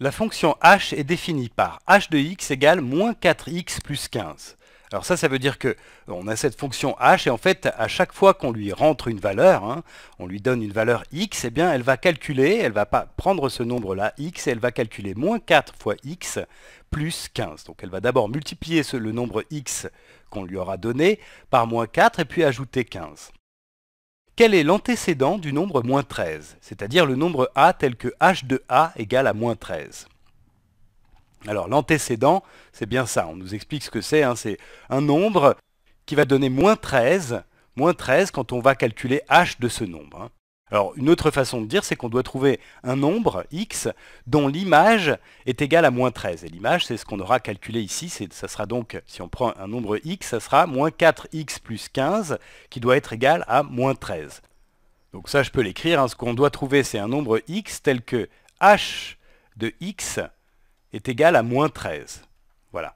La fonction h est définie par h de x égale moins 4x plus 15. Alors ça, ça veut dire que on a cette fonction h et en fait, à chaque fois qu'on lui rentre une valeur, hein, on lui donne une valeur x, eh bien, elle va calculer, elle va pas prendre ce nombre-là, x, et elle va calculer moins 4 fois x plus 15. Donc elle va d'abord multiplier le nombre x qu'on lui aura donné par moins 4 et puis ajouter 15. Quel est l'antécédent du nombre moins 13 C'est-à-dire le nombre a tel que h de a égale à moins 13. Alors l'antécédent, c'est bien ça, on nous explique ce que c'est, hein. c'est un nombre qui va donner moins 13, moins 13 quand on va calculer h de ce nombre. Hein. Alors une autre façon de dire, c'est qu'on doit trouver un nombre, x, dont l'image est égale à moins 13. Et l'image, c'est ce qu'on aura calculé ici, ça sera donc, si on prend un nombre x, ça sera moins 4x plus 15, qui doit être égal à moins 13. Donc ça, je peux l'écrire, hein. ce qu'on doit trouver, c'est un nombre x tel que h de x est égal à moins 13. Voilà.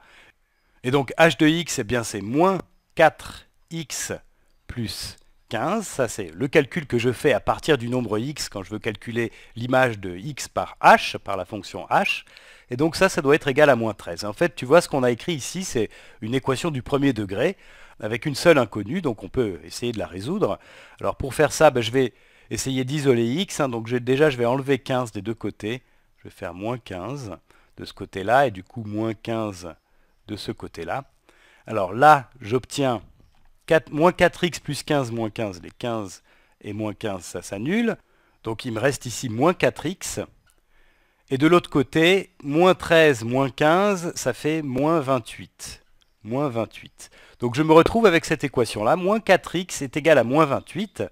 Et donc h de x, eh bien c'est moins 4x plus 15, ça c'est le calcul que je fais à partir du nombre x quand je veux calculer l'image de x par h, par la fonction h, et donc ça, ça doit être égal à moins 13. En fait, tu vois, ce qu'on a écrit ici, c'est une équation du premier degré, avec une seule inconnue, donc on peut essayer de la résoudre. Alors pour faire ça, ben, je vais essayer d'isoler x, hein, donc déjà je vais enlever 15 des deux côtés, je vais faire moins 15 de ce côté-là, et du coup moins 15 de ce côté-là. Alors là, j'obtiens 4, moins 4x plus 15, moins 15. Les 15 et moins 15, ça s'annule. Donc il me reste ici moins 4x. Et de l'autre côté, moins 13, moins 15, ça fait moins 28. 28. Donc je me retrouve avec cette équation-là. Moins 4x est égal à moins 28.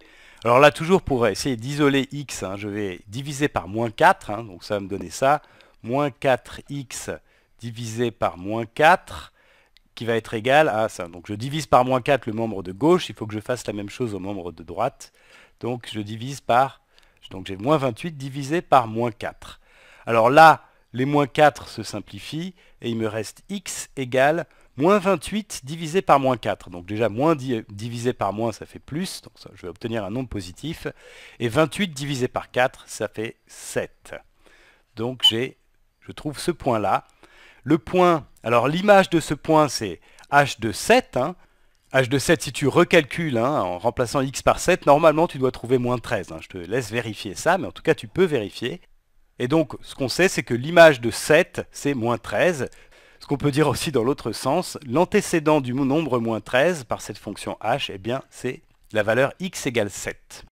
Alors là, toujours pour essayer d'isoler x, hein, je vais diviser par moins 4. Hein, donc ça va me donner ça. Moins 4x divisé par moins 4 qui va être égal à ça. Donc je divise par moins 4 le membre de gauche, il faut que je fasse la même chose au membre de droite. Donc je divise par, donc j'ai moins 28 divisé par moins 4. Alors là, les moins 4 se simplifient et il me reste x égale moins 28 divisé par moins 4. Donc déjà, moins divisé par moins, ça fait plus. Donc je vais obtenir un nombre positif. Et 28 divisé par 4, ça fait 7. Donc je trouve ce point-là. Le point, alors l'image de ce point, c'est h de 7. Hein. h de 7, si tu recalcules hein, en remplaçant x par 7, normalement tu dois trouver moins 13. Hein. Je te laisse vérifier ça, mais en tout cas tu peux vérifier. Et donc ce qu'on sait, c'est que l'image de 7, c'est moins 13. Ce qu'on peut dire aussi dans l'autre sens, l'antécédent du nombre moins 13 par cette fonction h, eh bien c'est la valeur x égale 7.